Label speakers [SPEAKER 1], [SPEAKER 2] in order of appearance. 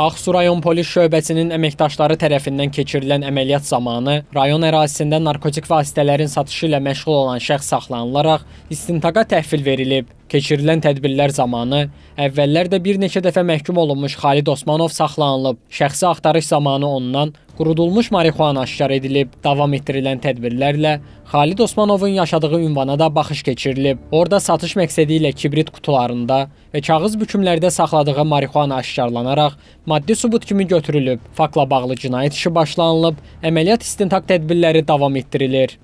[SPEAKER 1] Ağsu rayon polis şöbəsinin əməkdaşları tərəfindən keçirilən əməliyyat zamanı rayon ərazisində narkotik vasitələrin satışı ilə məşğul olan şəxs saxlanılaraq istintaqa təhvil verilib. Keçirilən tədbirlər zamanı əvvəllər də bir neçə dəfə məhkum olunmuş Xalid Osmanov saxlanılıb. Şəxsi axtarış zamanı ondan Qurudulmuş marixuana aşkar edilib, davam etdirilən tədbirlərlə Xalid Osmanovun yaşadığı ünvana da baxış keçirilib. Orada satış məqsədi ilə kibrit qutularında və kağız bükümlərdə saxladığı marixuana aşkarlanaraq maddi sübut kimi götürülüb. Faktla bağlı cinayət işi başlanılıb, əməliyyat istintaq tədbirləri davam etdirilir.